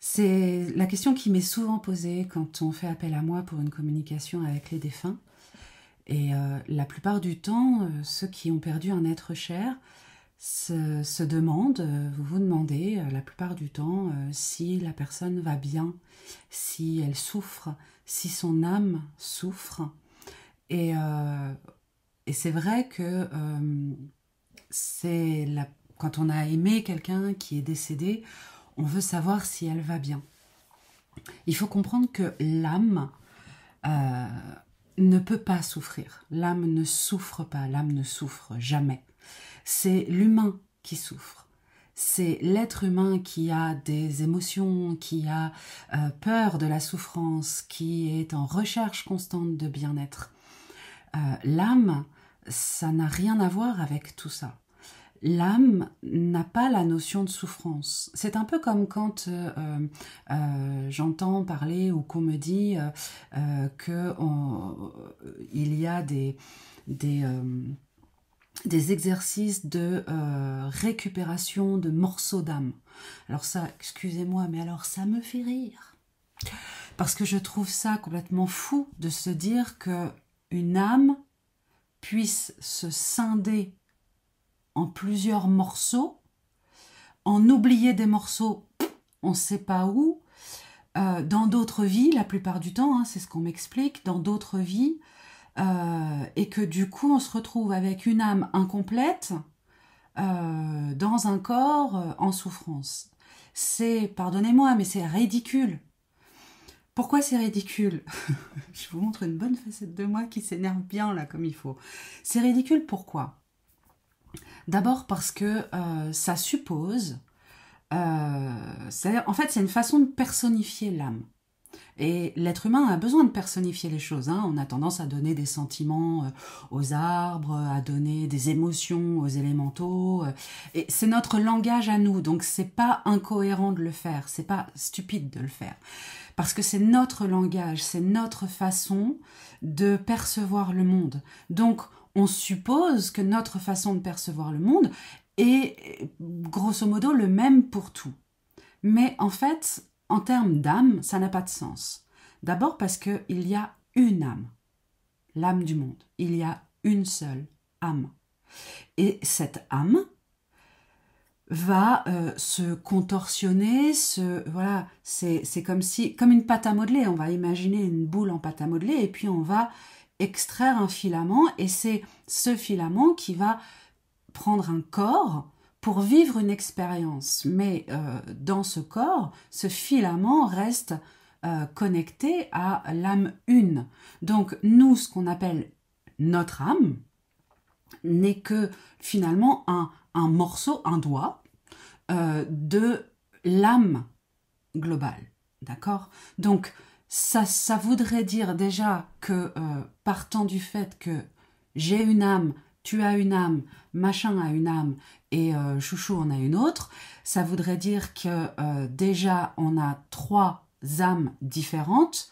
C'est la question qui m'est souvent posée quand on fait appel à moi pour une communication avec les défunts. Et euh, la plupart du temps, euh, ceux qui ont perdu un être cher se, demandent, euh, vous vous demandez la plupart du temps si la personne va bien, si elle souffre, si son âme souffre. Et, et c'est vrai que c'est la quand on a aimé quelqu'un qui est décédé, on veut savoir si elle va bien. Il faut comprendre que l'âme euh, ne peut pas souffrir. L'âme ne souffre pas, l'âme ne souffre jamais. C'est l'humain qui souffre. C'est l'être humain qui a des émotions, qui a euh, peur de la souffrance, qui est en recherche constante de bien-être. Euh, l'âme, ça n'a rien à voir avec tout ça l'âme n'a pas la notion de souffrance. C'est un peu comme quand euh, euh, euh, j'entends parler ou qu'on me dit qu'il y a des des exercices de récupération de morceaux d'âme. Alors ça, excusez-moi, mais alors ça me fait rire. Parce que je trouve ça complètement fou de se dire que une âme puisse se scinder en plusieurs morceaux, en oublier des morceaux, on ne sait pas où. Euh, dans d'autres vies, la plupart du temps, hein, c'est ce qu'on m'explique, dans d'autres vies, euh, et que du coup on se retrouve avec une âme incomplète euh, dans un corps en souffrance. C'est, pardonnez-moi, mais c'est ridicule. Pourquoi c'est ridicule Je vous montre une bonne facette de moi qui s'énerve bien là comme il faut. C'est ridicule pourquoi D'abord parce que euh, ça suppose, euh, en fait c'est une façon de personnifier l'âme. Et l'être humain a besoin de personnifier les choses. Hein. On a tendance à donner des sentiments euh, aux arbres, à donner des émotions aux élémentaux. Et c'est notre langage à nous, donc c'est pas incohérent de le faire, c'est pas stupide de le faire, parce que c'est notre langage, c'est notre façon de percevoir le monde. Donc on suppose que notre façon de percevoir le monde est grosso modo le même pour tout. Mais en fait, en termes d'âme, ça n'a pas de sens. D'abord parce qu'il y a une âme, l'âme du monde. Il y a une seule âme. Et cette âme va euh, se contorsionner, se voilà, c'est comme si comme une pâte à modeler, on va imaginer une boule en pâte à modeler et puis on va extraire un filament et c'est ce filament qui va prendre un corps pour vivre une expérience. Mais euh, dans ce corps, ce filament reste euh, connecté à l'âme une. Donc nous, ce qu'on appelle notre âme, n'est que finalement un, morceau, un doigt euh, de l'âme globale. D'accord Donc ça, ça voudrait dire déjà que, euh, partant du fait que j'ai une âme, tu as une âme, machin a une âme et euh, chouchou en a une autre, ça voudrait dire que euh, déjà on a trois âmes différentes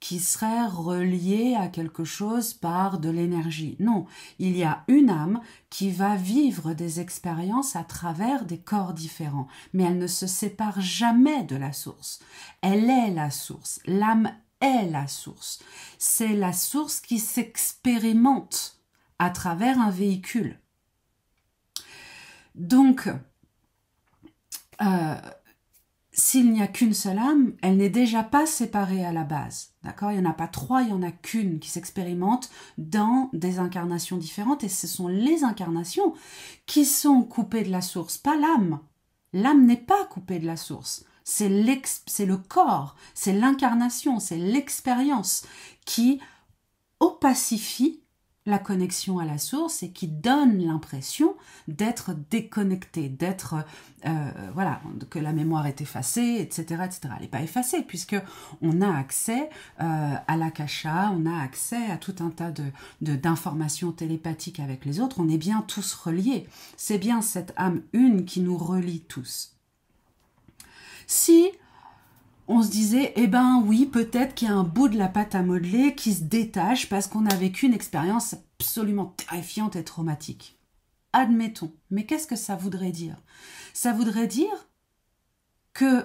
qui serait reliée à quelque chose par de l'énergie. Non, il y a une âme qui va vivre des expériences à travers des corps différents, mais elle ne se sépare jamais de la source. Elle est la source, l'âme est la source. C'est la source qui s'expérimente à travers un véhicule. Donc, euh, s'il n'y a qu'une seule âme, elle n'est déjà pas séparée à la base. D'accord Il n'y en a pas trois, il n'y en a qu'une qui s'expérimente dans des incarnations différentes et ce sont les incarnations qui sont coupées de la source, pas l'âme. L'âme n'est pas coupée de la source. C'est le corps, c'est l'incarnation, c'est l'expérience qui opacifie la connexion à la source et qui donne l'impression d'être déconnecté, d'être euh, voilà que la mémoire est effacée, etc., etc. Elle n'est pas effacée puisque on a accès euh, à l'akasha, on a accès à tout un tas de d'informations télépathiques avec les autres. On est bien tous reliés. C'est bien cette âme une qui nous relie tous. Si on se disait, eh ben oui, peut-être qu'il y a un bout de la pâte à modeler qui se détache parce qu'on a vécu une expérience absolument terrifiante et traumatique. Admettons. Mais qu'est-ce que ça voudrait dire Ça voudrait dire que,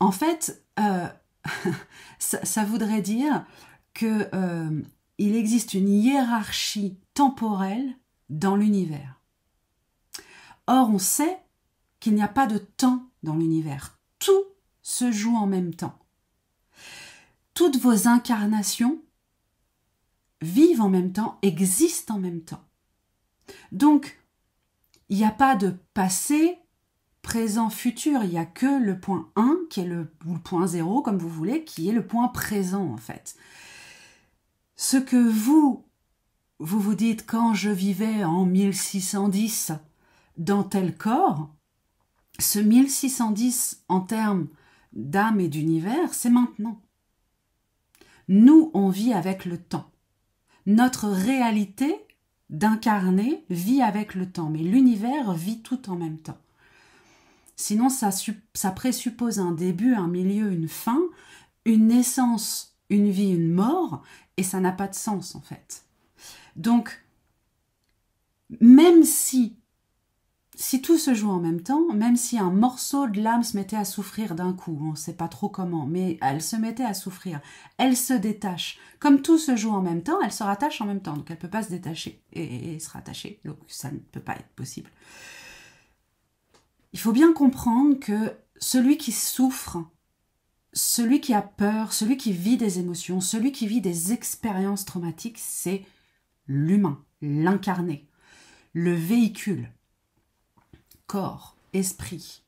en fait, euh, ça, voudrait dire que euh, il existe une hiérarchie temporelle dans l'univers. Or, on sait qu'il n'y a pas de temps dans l'univers tout se joue en même temps. Toutes vos incarnations vivent en même temps, existent en même temps. Donc, il n'y a pas de passé, présent, futur, il n'y a que le point 1 qui est le, ou le point 0 comme vous voulez, qui est le point présent en fait. Ce que vous, vous vous dites quand je vivais en 1610 dans tel corps, ce 1610 en termes d'âme et d'univers, c'est maintenant. Nous, on vit avec le temps. Notre réalité d'incarner vit avec le temps, mais l'univers vit tout en même temps. Sinon, ça, ça, présuppose un début, un milieu, une fin, une naissance, une vie, une mort, et ça n'a pas de sens en fait. Donc, même si si tout se joue en même temps, même si un morceau de l'âme se mettait à souffrir d'un coup, on ne sait pas trop comment, mais elle se mettait à souffrir, elle se détache. Comme tout se joue en même temps, elle se rattache en même temps, donc elle ne peut pas se détacher et, se rattacher, donc ça ne peut pas être possible. Il faut bien comprendre que celui qui souffre, celui qui a peur, celui qui vit des émotions, celui qui vit des expériences traumatiques, c'est l'humain, l'incarné, le véhicule corps, esprit,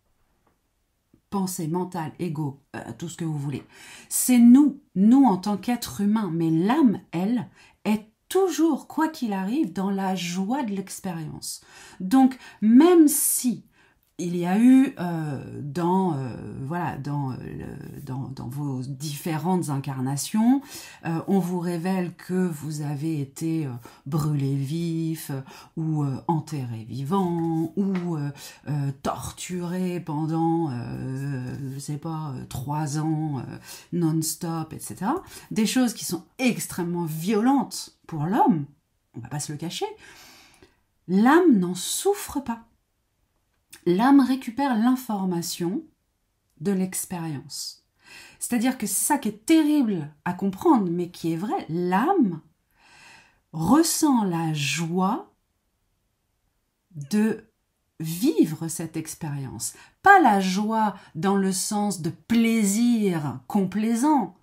pensée mentale, ego, euh, tout ce que vous voulez. C'est nous, nous en tant qu'être humain, mais l'âme, elle, est toujours, quoi qu'il arrive, dans la joie de l'expérience. Donc, même si il y a eu euh, dans, euh, voilà, euh, dans, dans, vos différentes incarnations, on vous révèle que vous avez été brûlé vif ou enterré vivant ou torturé pendant, je sais pas, trois ans non-stop, etc. Des choses qui sont extrêmement violentes pour l'homme, on va pas se le cacher. L'âme n'en souffre pas l'âme récupère l'information de l'expérience. C'est-à-dire que c'est ça qui est terrible à comprendre, mais qui est vrai. L'âme ressent la joie de vivre cette expérience. Pas la joie dans le sens de plaisir complaisant,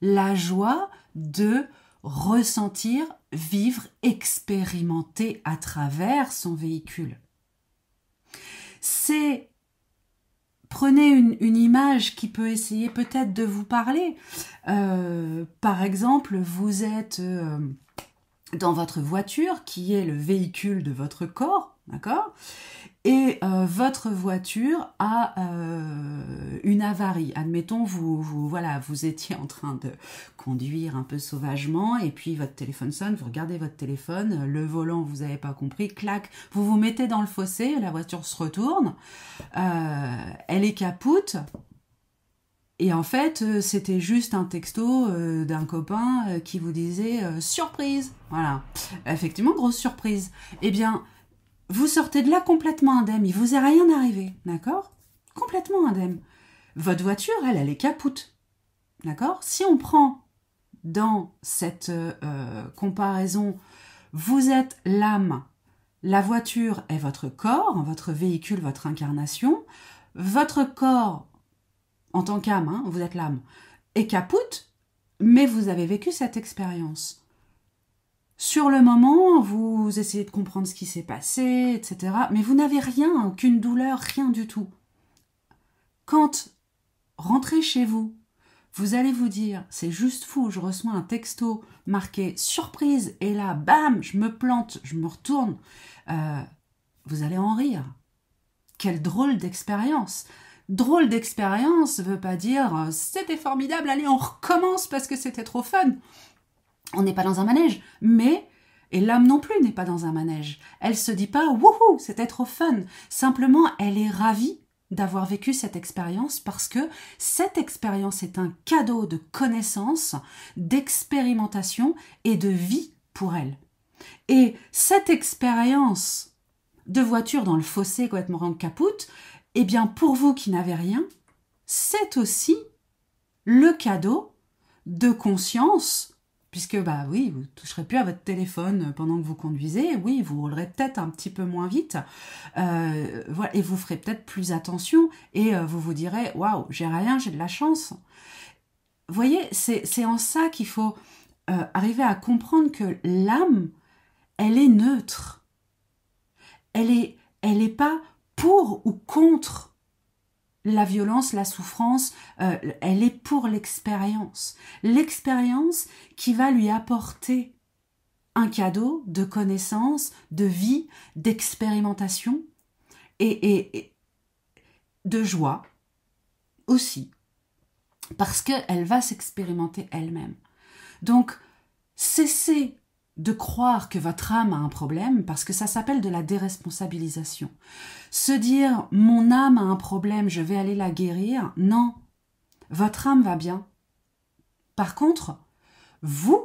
la joie de ressentir, vivre, expérimenter à travers son véhicule c'est prenez une, image qui peut essayer peut-être de vous parler. Euh, par exemple, vous êtes euh, dans votre voiture qui est le véhicule de votre corps, d'accord et euh, votre voiture a euh, une avarie. Admettons, vous, voilà, vous étiez en train de conduire un peu sauvagement et puis votre téléphone sonne, vous regardez votre téléphone, le volant, vous n'avez pas compris, clac, vous vous mettez dans le fossé, la voiture se retourne, euh, elle est capoute. Et en fait, c'était juste un texto d'un copain qui vous disait surprise. Voilà. Effectivement, grosse surprise. Eh bien, vous sortez de là complètement indemne. Il vous est rien arrivé, d'accord Complètement indemne. Votre voiture, elle, elle est capoute, d'accord Si on prend dans cette euh, euh, comparaison, vous êtes l'âme, la voiture est votre corps, votre véhicule, votre incarnation, votre corps, en tant qu'âme, hein, vous êtes l'âme, est capoute, mais vous avez vécu cette expérience. Sur le moment, vous essayez de comprendre ce qui s'est passé, etc. Mais vous n'avez rien, aucune douleur, rien du tout. Quand rentrez chez vous, vous allez vous dire, c'est juste fou, je reçois un texto marqué surprise, et là, bam, je me plante, je me retourne. Euh, vous allez en rire. Quelle drôle d'expérience. Drôle d'expérience veut pas dire euh, c'était formidable, allez, on recommence parce que c'était trop fun on n'est pas dans un manège, mais et l'âme non plus n'est pas dans un manège. Elle se dit pas wouhou, c'était trop fun. Simplement, elle est ravie d'avoir vécu cette expérience parce que cette expérience est un cadeau de connaissance, d'expérimentation et de vie pour elle. Et cette expérience de voiture dans le fossé complètement capoute, eh bien pour vous qui n'avez rien, c'est aussi le cadeau de conscience puisque bah oui, vous ne toucherez plus à votre téléphone euh, pendant que vous conduisez, oui, vous roulerez peut-être un petit peu moins vite, euh, voilà, et vous ferez peut-être plus attention, et euh, vous vous direz, waouh, j'ai rien, j'ai de la chance. Vous voyez, c'est en ça qu'il faut arriver à comprendre que l'âme, elle est neutre. Elle est, elle n'est pas pour ou contre la violence, la souffrance, euh, elle est pour l'expérience. L'expérience qui va lui apporter un cadeau de connaissances, de vie, d'expérimentation et, de joie aussi. Parce qu'elle va s'expérimenter elle-même. Donc, cessez de croire que votre âme a un problème, parce que ça s'appelle de la déresponsabilisation. Se dire mon âme a un problème, je vais aller la guérir, non, votre âme va bien. Par contre, vous,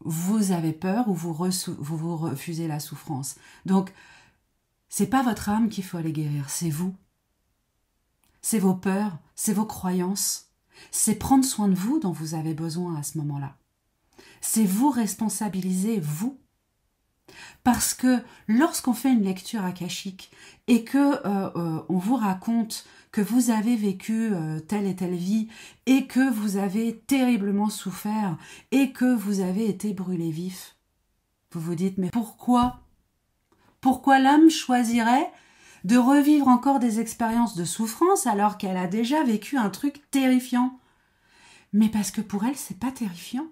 vous avez peur ou vous, refusez la souffrance. Donc, c'est pas votre âme qu'il faut aller guérir, c'est vous. C'est vos peurs, c'est vos croyances, c'est prendre soin de vous dont vous avez besoin à ce moment-là c'est vous responsabiliser, vous. Parce que lorsqu'on fait une lecture akashique et que euh, euh, on vous raconte que vous avez vécu euh, telle et telle vie et que vous avez terriblement souffert et que vous avez été brûlé vif, vous vous dites mais pourquoi Pourquoi l'âme choisirait de revivre encore des expériences de souffrance alors qu'elle a déjà vécu un truc terrifiant Mais parce que pour elle c'est pas terrifiant.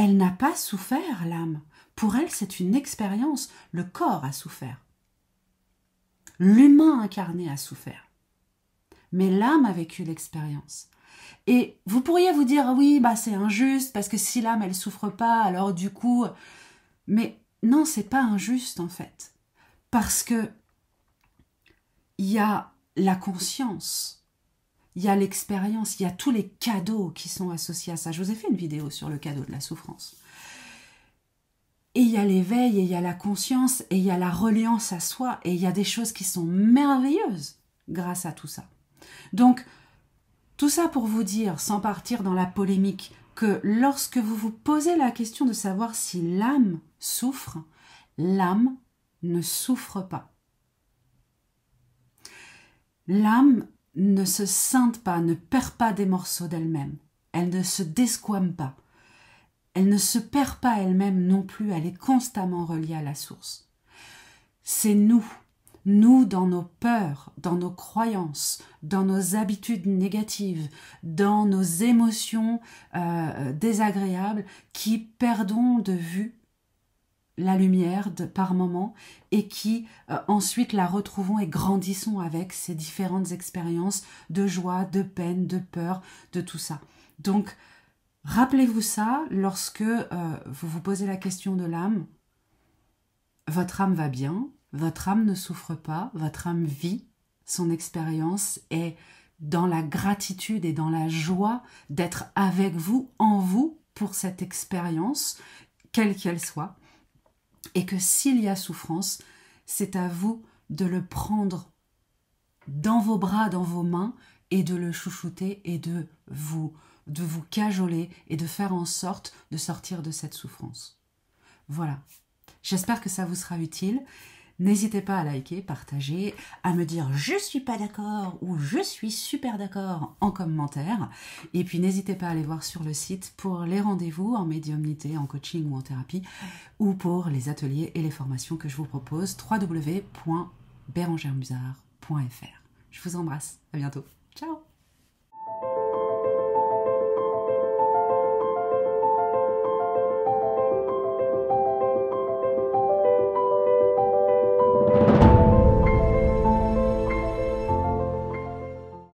Elle n'a pas souffert, l'âme. Pour elle, c'est une expérience. Le corps a souffert. L'humain incarné a souffert. Mais l'âme a vécu l'expérience. Et vous pourriez vous dire, oui, bah, c'est injuste, parce que si l'âme, elle souffre pas, alors du coup. Mais non, c'est pas injuste, en fait. Parce que il y a la conscience il y a l'expérience, il y a tous les cadeaux qui sont associés à ça. Je vous ai fait une vidéo sur le cadeau de la souffrance. Et il y a l'éveil, et il y a la conscience, et il y a la reliance à soi, et il y a des choses qui sont merveilleuses grâce à tout ça. Donc, tout ça pour vous dire, sans partir dans la polémique, que lorsque vous vous posez la question de savoir si l'âme souffre, l'âme ne souffre pas. L'âme ne se scinde pas, ne perd pas des morceaux d'elle-même. Elle ne se desquame pas. Elle ne se perd pas elle-même non plus, elle est constamment reliée à la source. C'est nous, nous dans nos peurs, dans nos croyances, dans nos habitudes négatives, dans nos émotions euh, désagréables, qui perdons de vue la lumière de, par moment et qui euh, ensuite la retrouvons et grandissons avec ces différentes expériences de joie, de peine, de peur, de tout ça. Donc, rappelez-vous ça lorsque euh, vous vous posez la question de l'âme. Votre âme va bien, votre âme ne souffre pas, votre âme vit son expérience est dans la gratitude et dans la joie d'être avec vous, en vous, pour cette expérience, quelle qu'elle soit et que s'il y a souffrance, c'est à vous de le prendre dans vos bras, dans vos mains, et de le chouchouter et de vous, de vous cajoler et de faire en sorte de sortir de cette souffrance. Voilà. J'espère que ça vous sera utile. N'hésitez pas à liker, partager, à me dire je suis pas d'accord ou je suis super d'accord en commentaire. Et puis n'hésitez pas à aller voir sur le site pour les rendez-vous en médiumnité, en coaching ou en thérapie ou pour les ateliers et les formations que je vous propose www.berangermusard.fr. Je vous embrasse. À bientôt. Ciao